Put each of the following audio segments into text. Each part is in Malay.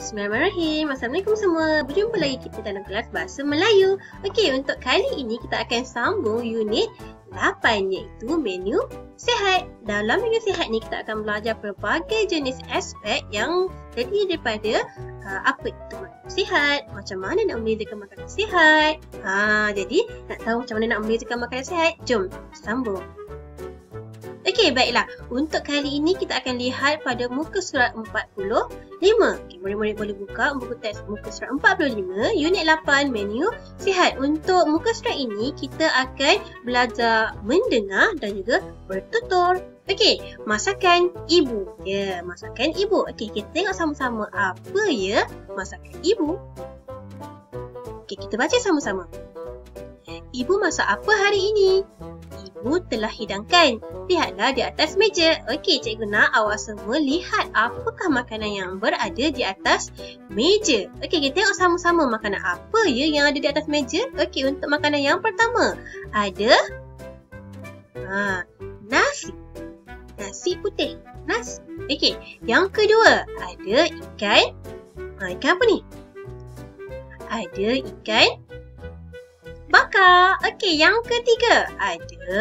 Bismillahirrahmanirrahim. Assalamualaikum semua. Berjumpa lagi kita dalam kelas Bahasa Melayu. Okey, untuk kali ini kita akan sambung unit 8 iaitu menu sihat. Dalam menu sihat ni kita akan belajar pelbagai jenis aspek yang terdiri daripada uh, apa itu makanan sihat, macam mana nak membezakan makanan sihat. Ha, jadi nak tahu macam mana nak membezakan makanan sihat? Jom sambung. Okey, baiklah. Untuk kali ini kita akan lihat pada muka surat 45. Okey, murid-murid boleh buka buku teks muka surat 45, unit 8, menu sihat. Untuk muka surat ini kita akan belajar mendengar dan juga bertutur. Okey, masakan ibu. Ya, yeah, masakan ibu. Okey, kita tengok sama-sama apa ya masakan ibu. Okey, kita baca sama-sama. Ibu masak apa hari ini? itu telah hidangkan. Lihatlah di atas meja. Okey, cikgu nak awak semua lihat apakah makanan yang berada di atas meja. Okey, kita tengok sama-sama makanan apa ya yang ada di atas meja. Okey, untuk makanan yang pertama ada ha, nasi. Nasi putih. Nasi. Okey, yang kedua ada ikan. Ha, ikan apa ni? Ada ikan bakar. Okey, yang ketiga ada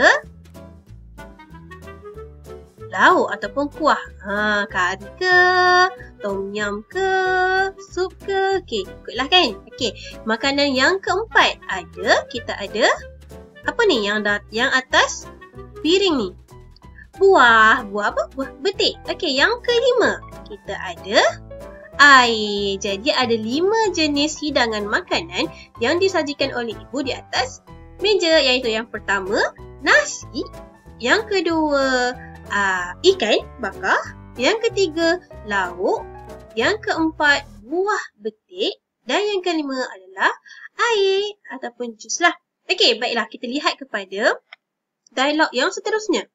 lauk ataupun kuah. Ha, kari ke, tom yum ke, sup ke. Okey, ikutlah kan. Okey, makanan yang keempat ada kita ada apa ni yang dat- yang atas piring ni? Buah, buah apa? Buah betik. Okey, yang kelima kita ada air. Jadi ada lima jenis hidangan makanan yang disajikan oleh ibu di atas meja iaitu yang pertama nasi, yang kedua uh, ikan bakar, yang ketiga lauk, yang keempat buah betik dan yang kelima adalah air ataupun jus lah. Okey, baiklah kita lihat kepada dialog yang seterusnya.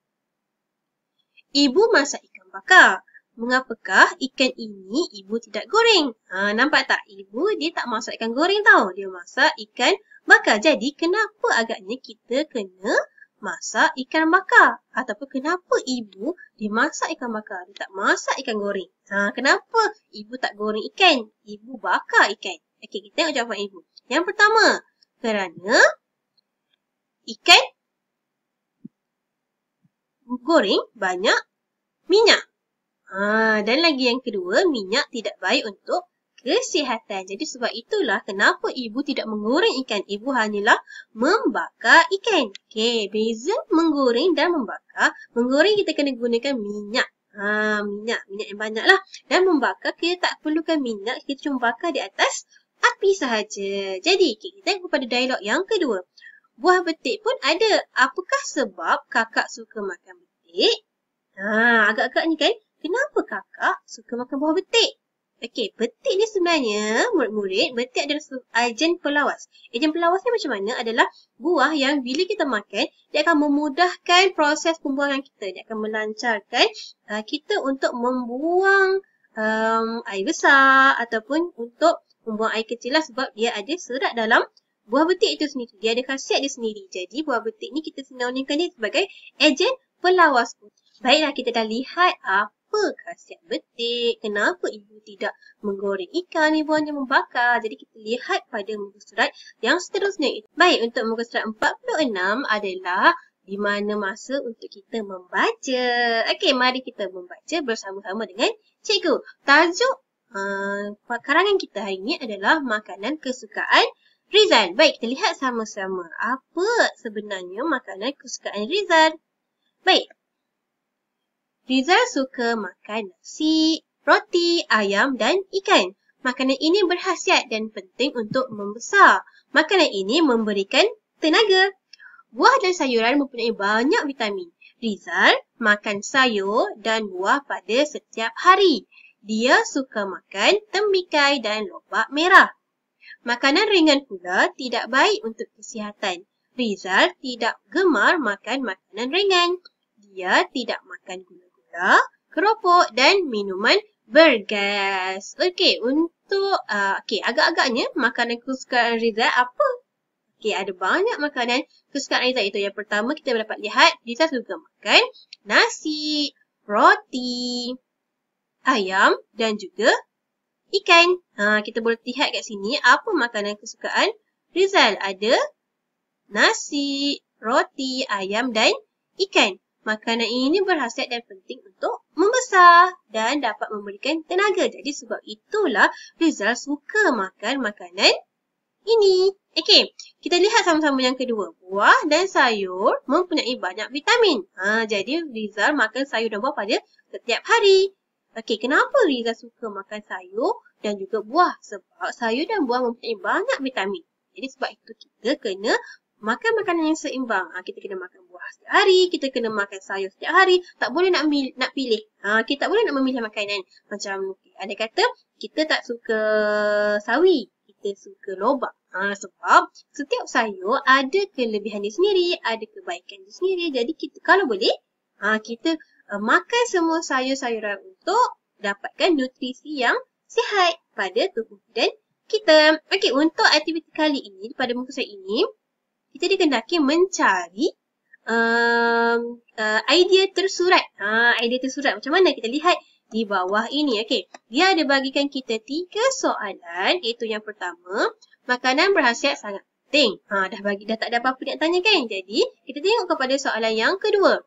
Ibu masak ikan bakar. Mengapakah ikan ini ibu tidak goreng? Ha, nampak tak? Ibu dia tak masak ikan goreng tau. Dia masak ikan bakar. Jadi kenapa agaknya kita kena masak ikan bakar? Ataupun kenapa ibu dia masak ikan bakar? Dia tak masak ikan goreng. Ha, kenapa ibu tak goreng ikan? Ibu bakar ikan. Okey, kita tengok jawapan ibu. Yang pertama, kerana ikan goreng banyak minyak. Ha, dan lagi yang kedua, minyak tidak baik untuk kesihatan. Jadi sebab itulah kenapa ibu tidak menggoreng ikan. Ibu hanyalah membakar ikan. Okey, beza menggoreng dan membakar. Menggoreng kita kena gunakan minyak. Ha, minyak, minyak yang banyaklah. Dan membakar kita tak perlukan minyak, kita cuma bakar di atas api sahaja. Jadi, okay, kita tengok pada dialog yang kedua. Buah betik pun ada. Apakah sebab kakak suka makan betik? Ha, agak-agak ni kan? kenapa kakak suka makan buah betik? Okey, betik ni sebenarnya, murid-murid, betik adalah ejen pelawas. Ejen pelawas ni macam mana? Adalah buah yang bila kita makan, dia akan memudahkan proses pembuangan kita. Dia akan melancarkan uh, kita untuk membuang um, air besar ataupun untuk membuang air kecil lah sebab dia ada serat dalam buah betik itu sendiri. Dia ada khasiat dia sendiri. Jadi, buah betik ni kita senangkan dia sebagai ejen pelawas. Baiklah, kita dah lihat apa. Uh, apa khasiat betik, kenapa ibu tidak menggoreng ikan, ibu hanya membakar. Jadi kita lihat pada muka surat yang seterusnya. Baik, untuk muka surat 46 adalah di mana masa untuk kita membaca. Okey, mari kita membaca bersama-sama dengan cikgu. Tajuk uh, eh, karangan kita hari ini adalah makanan kesukaan Rizal. Baik, kita lihat sama-sama apa sebenarnya makanan kesukaan Rizal. Baik, Rizal suka makan nasi, roti, ayam dan ikan. Makanan ini berkhasiat dan penting untuk membesar. Makanan ini memberikan tenaga. Buah dan sayuran mempunyai banyak vitamin. Rizal makan sayur dan buah pada setiap hari. Dia suka makan tembikai dan lobak merah. Makanan ringan pula tidak baik untuk kesihatan. Rizal tidak gemar makan makanan ringan. Dia tidak makan gula juga keropok dan minuman bergas. Okey, untuk uh, okey, agak-agaknya makanan kesukaan Rizal apa? Okey, ada banyak makanan kesukaan Rizal itu. Yang pertama kita dapat lihat Rizal suka makan nasi, roti, ayam dan juga ikan. Ha, kita boleh lihat kat sini apa makanan kesukaan Rizal. Ada nasi, roti, ayam dan ikan. Makanan ini berhasiat dan penting untuk membesar dan dapat memberikan tenaga. Jadi sebab itulah Rizal suka makan makanan ini. Okey, kita lihat sama-sama yang kedua. Buah dan sayur mempunyai banyak vitamin. Ha, jadi Rizal makan sayur dan buah pada setiap hari. Okey, kenapa Rizal suka makan sayur dan juga buah? Sebab sayur dan buah mempunyai banyak vitamin. Jadi sebab itu kita kena makan makanan yang seimbang. Ha, kita kena makan buah setiap hari, kita kena makan sayur setiap hari. Tak boleh nak mil- nak pilih. Ha, kita tak boleh nak memilih makanan. Macam ada kata, kita tak suka sawi, kita suka lobak. Ha, sebab setiap sayur ada kelebihan dia sendiri, ada kebaikan dia sendiri. Jadi kita kalau boleh, ha, kita uh, makan semua sayur-sayuran untuk dapatkan nutrisi yang sihat pada tubuh dan kita. Okey, untuk aktiviti kali ini, pada muka saya ini, kita dikendaki mencari uh, uh, idea tersurat. Uh, idea tersurat macam mana kita lihat di bawah ini. Okey, Dia ada bagikan kita tiga soalan. Itu yang pertama, makanan berhasiat sangat penting. Ha, dah bagi, dah tak ada apa-apa nak tanya kan? Jadi, kita tengok kepada soalan yang kedua.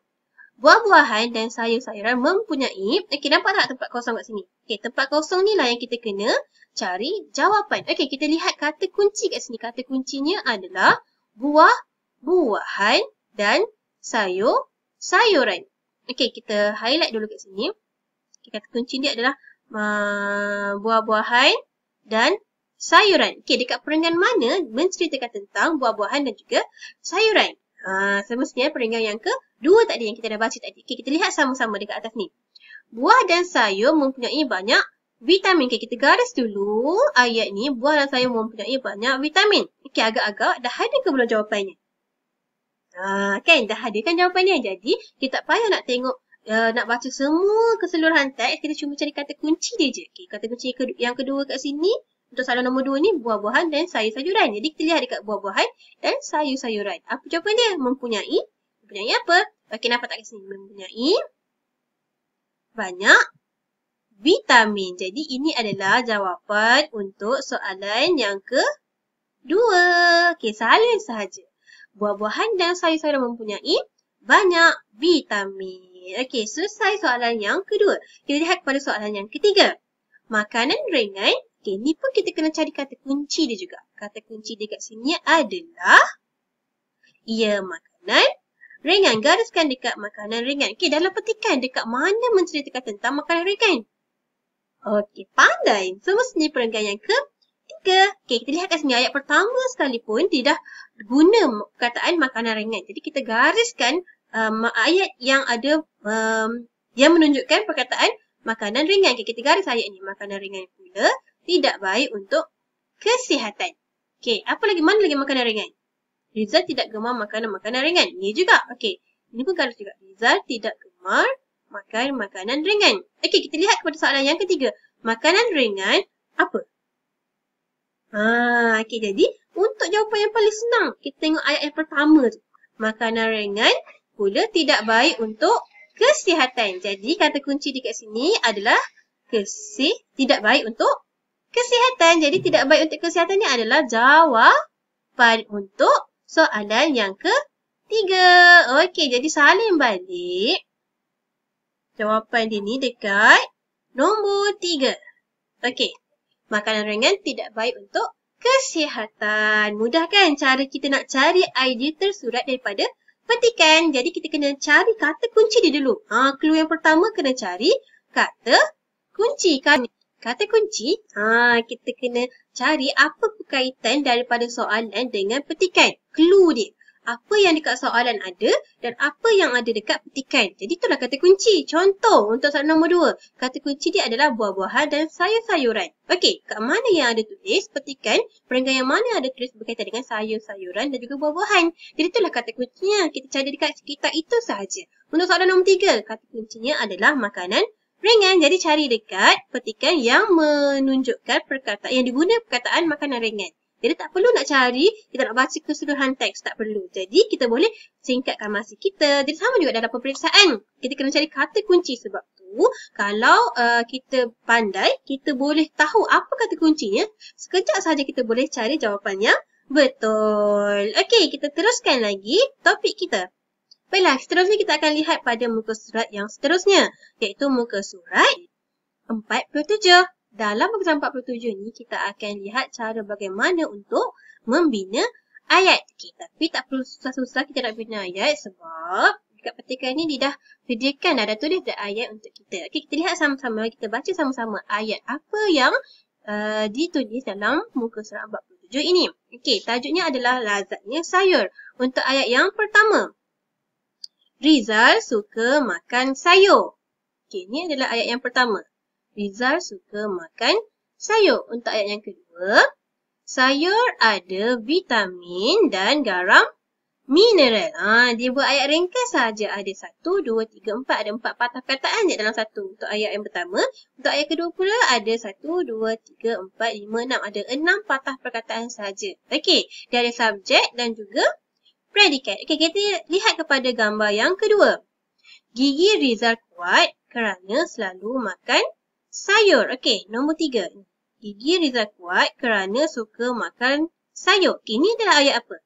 Buah-buahan dan sayur-sayuran mempunyai, okay, nampak tak tempat kosong kat sini? Okey, tempat kosong ni lah yang kita kena cari jawapan. Okey, kita lihat kata kunci kat sini. Kata kuncinya adalah buah-buahan dan sayur-sayuran. Okey, kita highlight dulu kat sini. Kata kunci dia adalah uh, buah-buahan dan sayuran. Okey, dekat perenggan mana menceritakan tentang buah-buahan dan juga sayuran? Uh, semestinya perenggan yang kedua tadi yang kita dah baca tadi. Okey, kita lihat sama-sama dekat atas ni. Buah dan sayur mempunyai banyak Vitamin, okay, kita garis dulu ayat ni buah dan sayur mempunyai banyak vitamin. Okey, agak-agak dah ada ke belum jawapannya? Ah, kan, dah ada kan jawapannya. Jadi, kita tak payah nak tengok, uh, nak baca semua keseluruhan teks. Kita cuma cari kata kunci dia je. Okay, kata kunci yang kedua kat sini, untuk salah nombor dua ni, buah-buahan dan sayur-sayuran. Jadi, kita lihat dekat buah-buahan dan sayur-sayuran. Apa dia Mempunyai, mempunyai apa? Okey, nampak tak kat sini? Mempunyai banyak vitamin. Jadi ini adalah jawapan untuk soalan yang ke dua. Okey, salin sahaja. Buah-buahan dan sayur-sayuran mempunyai banyak vitamin. Okey, selesai soalan yang kedua. Kita lihat pada soalan yang ketiga. Makanan ringan. Okey, ni pun kita kena cari kata kunci dia juga. Kata kunci dia kat sini adalah ia makanan ringan. Gariskan dekat makanan ringan. Okey, dalam petikan dekat mana menceritakan tentang makanan ringan? Okey, pandai. Seterusnya perenggan yang ke tiga. Okey, kita lihat kat sini ayat pertama sekalipun dia dah guna perkataan makanan ringan. Jadi kita gariskan um, ayat yang ada um, yang menunjukkan perkataan makanan ringan. Okey, kita garis ayat ni. Makanan ringan pula tidak baik untuk kesihatan. Okey, apa lagi? Mana lagi makanan ringan? Rizal tidak gemar makanan-makanan ringan. Ini juga. Okey, ini pun garis juga. Rizal tidak gemar makan makanan ringan. Okey, kita lihat kepada soalan yang ketiga. Makanan ringan apa? Ah, okey jadi untuk jawapan yang paling senang, kita tengok ayat yang pertama tu. Makanan ringan pula tidak baik untuk kesihatan. Jadi kata kunci dekat sini adalah kesih tidak baik untuk kesihatan. Jadi tidak baik untuk kesihatan ni adalah jawapan untuk soalan yang ketiga. Okey, jadi saling balik Jawapan dia ni dekat nombor tiga. Okey, makanan ringan tidak baik untuk kesihatan. Mudah kan cara kita nak cari idea tersurat daripada petikan. Jadi kita kena cari kata kunci dia dulu. Ha, clue yang pertama kena cari kata kunci. Kan? Kata kunci, ha, kita kena cari apa kaitan daripada soalan dengan petikan. Clue dia apa yang dekat soalan ada dan apa yang ada dekat petikan. Jadi itulah kata kunci. Contoh untuk soalan nombor dua. Kata kunci dia adalah buah-buahan dan sayur-sayuran. Okey, kat mana yang ada tulis petikan, peringkat yang mana ada tulis berkaitan dengan sayur-sayuran dan juga buah-buahan. Jadi itulah kata kuncinya. Kita cari dekat sekitar itu sahaja. Untuk soalan nombor tiga, kata kuncinya adalah makanan ringan. Jadi cari dekat petikan yang menunjukkan perkataan, yang digunakan perkataan makanan ringan. Jadi tak perlu nak cari, kita nak baca keseluruhan teks, tak perlu. Jadi kita boleh singkatkan masa kita. Jadi sama juga dalam peperiksaan, kita kena cari kata kunci sebab tu. Kalau uh, kita pandai, kita boleh tahu apa kata kuncinya, sekejap saja kita boleh cari jawapan yang betul. Okey, kita teruskan lagi topik kita. Baiklah, seterusnya kita akan lihat pada muka surat yang seterusnya, iaitu muka surat 47. Dalam pasal 47 ni kita akan lihat cara bagaimana untuk membina ayat. Okay, tapi tak perlu susah-susah kita nak bina ayat sebab dekat petikan ni dia dah sediakan dah, dah tulis dah ayat untuk kita. Okay, kita lihat sama-sama kita baca sama-sama ayat apa yang uh, ditulis dalam muka surat 47 ini. Okey tajuknya adalah lazatnya sayur. Untuk ayat yang pertama. Rizal suka makan sayur. Okay, ini adalah ayat yang pertama. Rizal suka makan sayur. Untuk ayat yang kedua, sayur ada vitamin dan garam mineral. Ha, dia buat ayat ringkas saja. Ada satu, dua, tiga, empat. Ada empat patah kataan je dalam satu untuk ayat yang pertama. Untuk ayat kedua pula ada satu, dua, tiga, empat, lima, enam. Ada enam patah perkataan saja. Okey. Dia ada subjek dan juga predikat. Okey, kita lihat kepada gambar yang kedua. Gigi Rizal kuat kerana selalu makan Sayur. Okey, nombor tiga. Gigi Riza kuat kerana suka makan sayur. Okey, ni adalah ayat apa?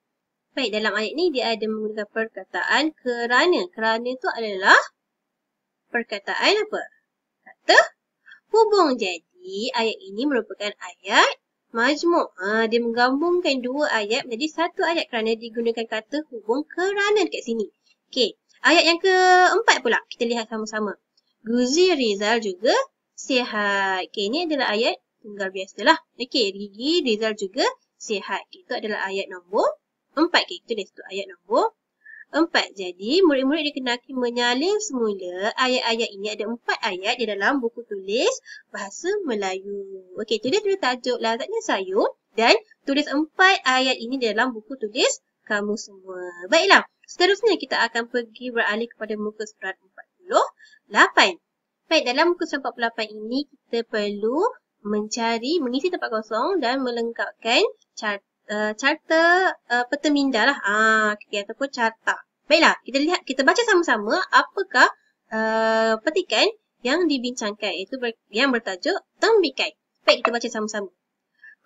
Baik, dalam ayat ni dia ada menggunakan perkataan kerana. Kerana tu adalah perkataan apa? Kata hubung. Jadi, ayat ini merupakan ayat majmuk. Ha, dia menggabungkan dua ayat menjadi satu ayat kerana digunakan kata hubung kerana dekat sini. Okey, ayat yang keempat pula. Kita lihat sama-sama. Guzi Rizal juga sihat. Okey, ini adalah ayat tunggal biasalah. Okey, gigi Rizal juga sihat. Okay, itu adalah ayat nombor empat. Okey, itu dia ayat nombor empat. Jadi, murid-murid dikenaki menyalin semula ayat-ayat ini. Ada empat ayat di dalam buku tulis Bahasa Melayu. Okey, itu dia tulis tajuk lazatnya sayur. Dan tulis empat ayat ini di dalam buku tulis kamu semua. Baiklah, seterusnya kita akan pergi beralih kepada muka surat 48. Baik, dalam muka surat 48 ini kita perlu mencari, mengisi tempat kosong dan melengkapkan carta, uh, eh, carta uh, eh, peta minda lah. Ah, okay, ataupun carta. Baiklah, kita lihat, kita baca sama-sama apakah uh, petikan yang dibincangkan iaitu ber, yang bertajuk tembikai. Baik, kita baca sama-sama.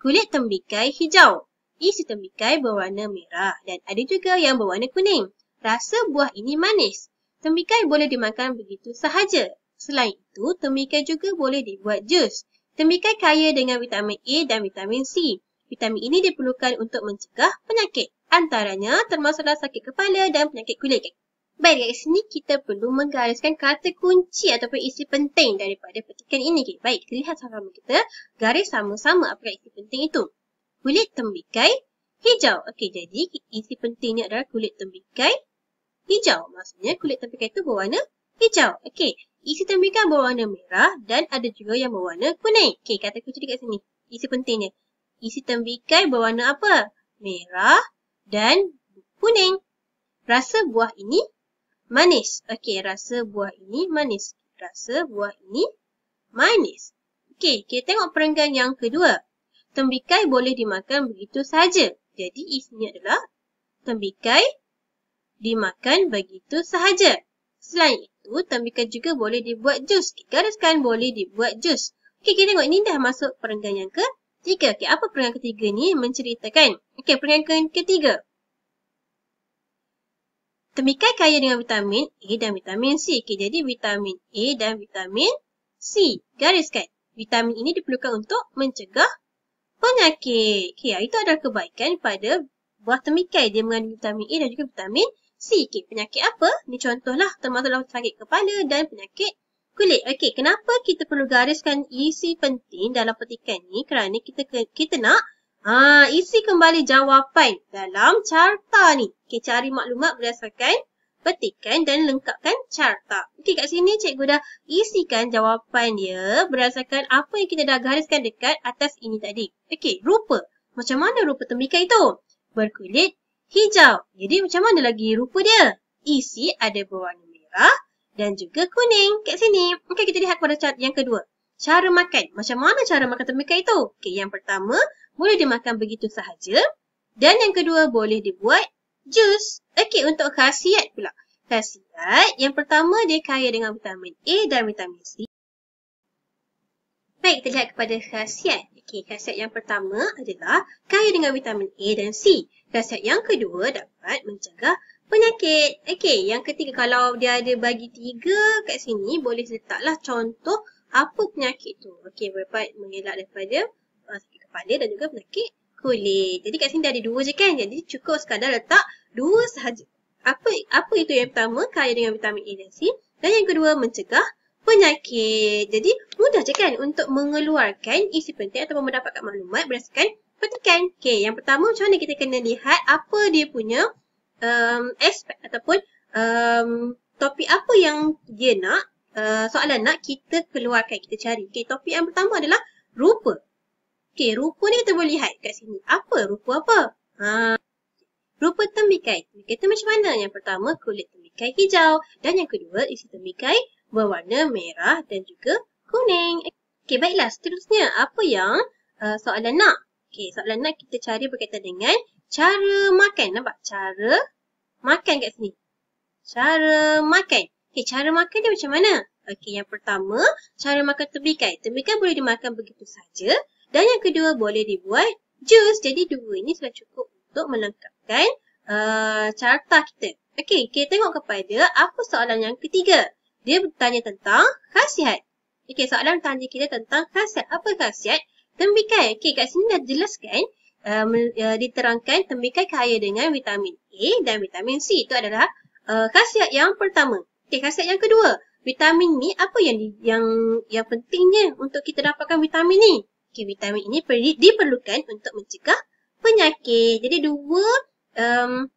Kulit tembikai hijau. Isi tembikai berwarna merah dan ada juga yang berwarna kuning. Rasa buah ini manis. Tembikai boleh dimakan begitu sahaja. Selain itu, tembikai juga boleh dibuat jus. Tembikai kaya dengan vitamin A dan vitamin C. Vitamin ini diperlukan untuk mencegah penyakit. Antaranya termasuklah sakit kepala dan penyakit kulit. Baik, dari sini kita perlu menggariskan kata kunci ataupun isi penting daripada petikan ini. Baik, kita lihat sama-sama kita garis sama-sama apakah isi penting itu. Kulit tembikai hijau. Okey, jadi isi pentingnya adalah kulit tembikai hijau. Maksudnya kulit tembikai itu berwarna hijau. Okey, isi tembikar berwarna merah dan ada juga yang berwarna kuning. Okey, kata kunci dekat sini. Isi pentingnya. Isi tembikai berwarna apa? Merah dan kuning. Rasa buah ini manis. Okey, rasa buah ini manis. Rasa buah ini manis. Okey, kita tengok perenggan yang kedua. Tembikai boleh dimakan begitu saja. Jadi, isinya adalah tembikai dimakan begitu sahaja. Selain itu, tembikar juga boleh dibuat jus. Garaskan boleh dibuat jus. Okey, kita tengok ni dah masuk perenggan yang ke tiga. Okey, apa perenggan ketiga ni menceritakan? Okey, perenggan ketiga. Tembikai kaya dengan vitamin A dan vitamin C. Okey, jadi vitamin A dan vitamin C. Gariskan. Vitamin ini diperlukan untuk mencegah penyakit. Okey, itu adalah kebaikan pada buah tembikai. Dia mengandungi vitamin A dan juga vitamin C. C. penyakit apa? Ini contohlah termasuklah sakit kepala dan penyakit kulit. Okey, kenapa kita perlu gariskan isi penting dalam petikan ni? Kerana kita kita nak aa, ha, isi kembali jawapan dalam carta ni. Okey, cari maklumat berdasarkan petikan dan lengkapkan carta. Okey, kat sini cikgu dah isikan jawapan dia berdasarkan apa yang kita dah gariskan dekat atas ini tadi. Okey, rupa. Macam mana rupa tembikai itu? Berkulit, hijau. Jadi macam mana lagi rupa dia? Isi ada berwarna merah dan juga kuning kat sini. Okey, kita lihat pada chart yang kedua. Cara makan. Macam mana cara makan temika itu? Okey, yang pertama, boleh dimakan begitu sahaja. Dan yang kedua, boleh dibuat jus. Okey, untuk khasiat pula. Khasiat, yang pertama dia kaya dengan vitamin A dan vitamin C. Baik, kita lihat kepada khasiat. Okey, khasiat yang pertama adalah kaya dengan vitamin A dan C. Khasiat yang kedua dapat mencegah penyakit. Okey, yang ketiga kalau dia ada bagi tiga kat sini, boleh letaklah contoh apa penyakit tu. Okey, berapa mengelak daripada uh, sakit kepala dan juga penyakit kulit. Jadi kat sini dia ada dua je kan? Jadi cukup sekadar letak dua sahaja. Apa apa itu yang pertama, kaya dengan vitamin A dan C. Dan yang kedua, mencegah penyakit. Jadi mudah je kan untuk mengeluarkan isi penting ataupun mendapatkan maklumat berdasarkan petikan. Okey, yang pertama macam mana kita kena lihat apa dia punya um, aspek ataupun um, topik apa yang dia nak, uh, soalan nak kita keluarkan, kita cari. Okey, topik yang pertama adalah rupa. Okey, rupa ni kita boleh lihat kat sini. Apa? Rupa apa? Ha. Rupa tembikai. Tembikai tu macam mana? Yang pertama kulit tembikai hijau dan yang kedua isi tembikai berwarna merah dan juga kuning. Okey, baiklah. Seterusnya, apa yang uh, soalan nak? Okey, soalan nak kita cari berkaitan dengan cara makan. Nampak? Cara makan kat sini. Cara makan. Okey, cara makan dia macam mana? Okey, yang pertama, cara makan tembikai. Tembikai boleh dimakan begitu saja. Dan yang kedua, boleh dibuat jus. Jadi, dua ini sudah cukup untuk melengkapkan uh, carta kita. Okey, kita tengok kepada apa soalan yang ketiga dia bertanya tentang khasiat. Okey, soalan tanya kita tentang khasiat. Apa khasiat? Tembikai. Okey, kat sini dah jelaskan, um, uh, uh, diterangkan tembikai kaya dengan vitamin A dan vitamin C. Itu adalah uh, khasiat yang pertama. Okey, khasiat yang kedua. Vitamin ni apa yang yang yang pentingnya untuk kita dapatkan vitamin ni? Okey, vitamin ini diperlukan untuk mencegah penyakit. Jadi dua um,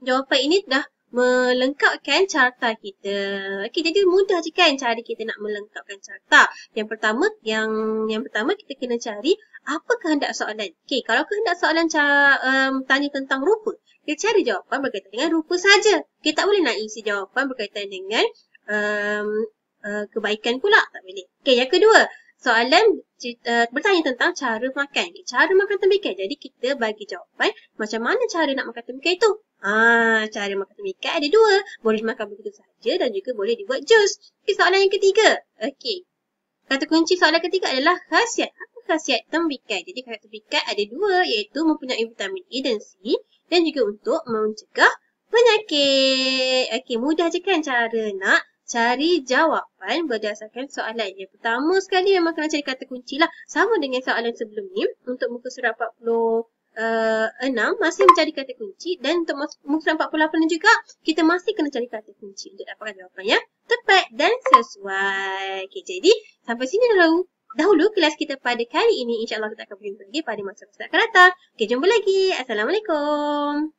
jawapan ini dah melengkapkan carta kita. Okey, jadi mudah je kan cara kita nak melengkapkan carta. Yang pertama, yang yang pertama kita kena cari apa kehendak soalan. Okey, kalau kehendak soalan um, tanya tentang rupa, kita cari jawapan berkaitan dengan rupa saja. Kita tak boleh nak isi jawapan berkaitan dengan um, uh, kebaikan pula. Tak boleh. Okey, yang kedua, soalan cita, uh, bertanya tentang cara makan. Cara makan tembikai. Jadi kita bagi jawapan macam mana cara nak makan tembikai itu? Ah, cara makan tembikai ada dua. Boleh makan begitu saja dan juga boleh dibuat jus. Okay, soalan yang ketiga. Okey. Kata kunci soalan ketiga adalah khasiat. Apa khasiat tembikai? Jadi khasiat tembikai ada dua iaitu mempunyai vitamin E dan C dan juga untuk mencegah penyakit. Okey, mudah je kan cara nak cari jawapan berdasarkan soalan. Yang pertama sekali yang akan cari kata kunci lah. Sama dengan soalan sebelum ni. Untuk muka surat 46 eh, masih mencari kata kunci. Dan untuk muka surat 48 juga kita masih kena cari kata kunci untuk dapatkan jawapan yang tepat dan sesuai. Okay, jadi sampai sini dulu. Dahulu kelas kita pada kali ini insyaAllah kita akan berjumpa lagi pada masa-masa akan datang. Okay, jumpa lagi. Assalamualaikum.